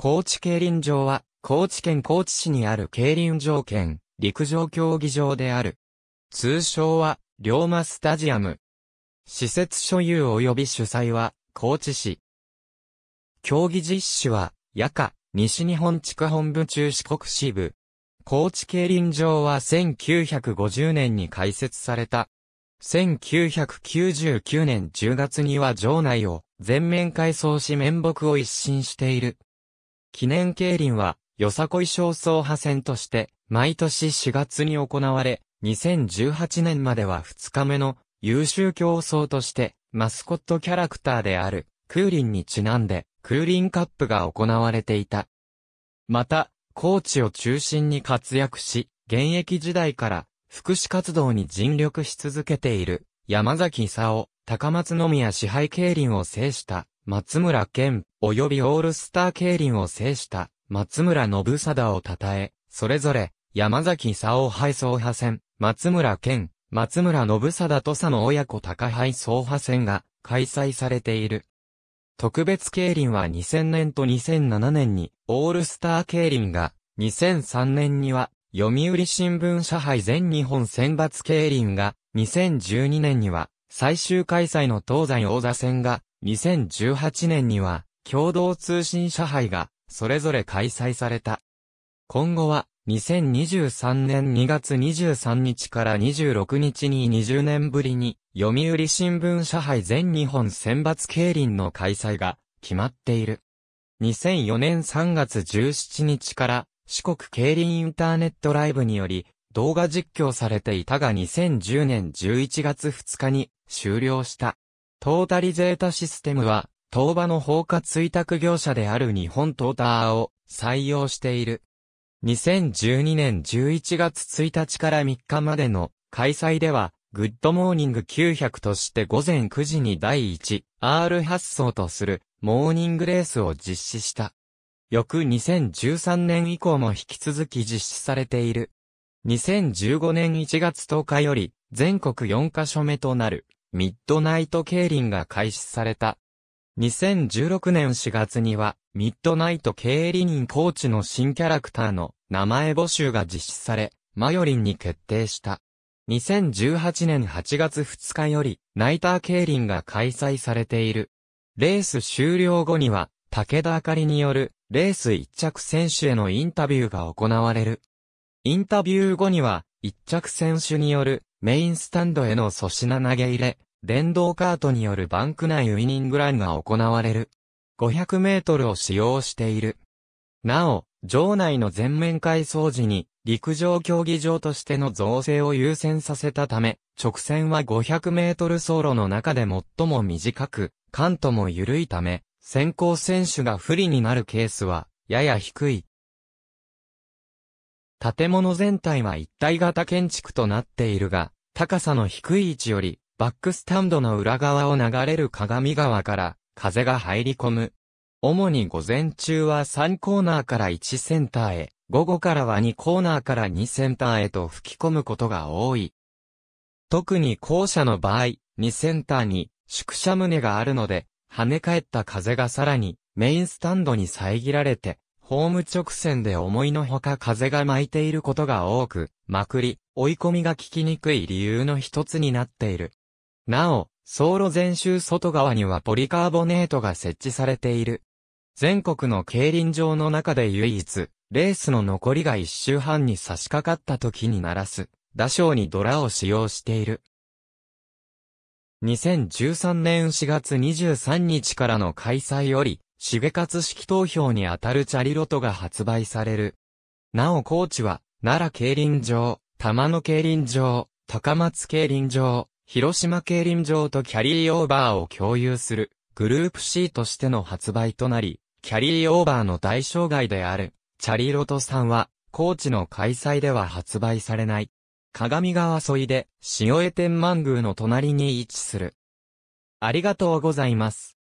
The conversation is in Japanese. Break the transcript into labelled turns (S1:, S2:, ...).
S1: 高知競輪場は、高知県高知市にある競輪場兼、陸上競技場である。通称は、龍馬スタジアム。施設所有及び主催は、高知市。競技実施は、夜間、西日本地区本部中四国支部。高知競輪場は1950年に開設された。1999年10月には場内を全面改装し面目を一新している。記念競輪は、よさこい焦燥派戦として、毎年4月に行われ、2018年までは2日目の優秀競争として、マスコットキャラクターである、クーリンにちなんで、クーリンカップが行われていた。また、コーチを中心に活躍し、現役時代から、福祉活動に尽力し続けている、山崎尾、高松宮支配競輪を制した、松村健、及びオールスター競輪を制した松村信貞を称え、それぞれ山崎尾杯総派戦、松村健、松村信貞と佐の親子高杯総派戦が開催されている。特別競輪は2000年と2007年に、オールスター競輪が、2003年には、読売新聞社杯全日本選抜競輪が、2012年には、最終開催の東西王座戦が、2018年には、共同通信社配が、それぞれ開催された。今後は、2023年2月23日から26日に20年ぶりに、読売新聞社配全日本選抜競輪の開催が決まっている。2004年3月17日から四国競輪インターネットライブにより動画実況されていたが2010年11月2日に終了した。トータリゼータシステムは、東場の放火追託業者である日本トーターを採用している。2012年11月1日から3日までの開催では、グッドモーニング900として午前9時に第 1R 発送とするモーニングレースを実施した。翌2013年以降も引き続き実施されている。2015年1月10日より全国4カ所目となる。ミッドナイト競輪が開始された。2016年4月には、ミッドナイト経理人コーチの新キャラクターの名前募集が実施され、マヨリンに決定した。2018年8月2日より、ナイター競輪が開催されている。レース終了後には、武田明里による、レース一着選手へのインタビューが行われる。インタビュー後には、一着選手による、メインスタンドへの粗品投げ入れ、電動カートによるバンク内ウイニングランが行われる。500メートルを使用している。なお、場内の全面改装時に、陸上競技場としての造成を優先させたため、直線は500メートル走路の中で最も短く、関東も緩いため、先行選手が不利になるケースは、やや低い。建物全体は一体型建築となっているが、高さの低い位置より、バックスタンドの裏側を流れる鏡川から風が入り込む。主に午前中は3コーナーから1センターへ、午後からは2コーナーから2センターへと吹き込むことが多い。特に校舎の場合、2センターに宿舎棟があるので、跳ね返った風がさらにメインスタンドに遮られて、ホーム直線で思いのほか風が巻いていることが多く、まくり、追い込みが効きにくい理由の一つになっている。なお、走路全周外側にはポリカーボネートが設置されている。全国の競輪場の中で唯一、レースの残りが一周半に差し掛かった時に鳴らす、打賞にドラを使用している。2013年4月23日からの開催より、カツ式投票にあたるチャリロトが発売される。なお高知は、奈良競輪場、玉野競輪場、高松競輪場、広島競輪場とキャリーオーバーを共有する、グループ C としての発売となり、キャリーオーバーの対象外である、チャリロトさんは、高知の開催では発売されない。鏡川沿いで、塩江天満宮の隣に位置する。ありがとうございます。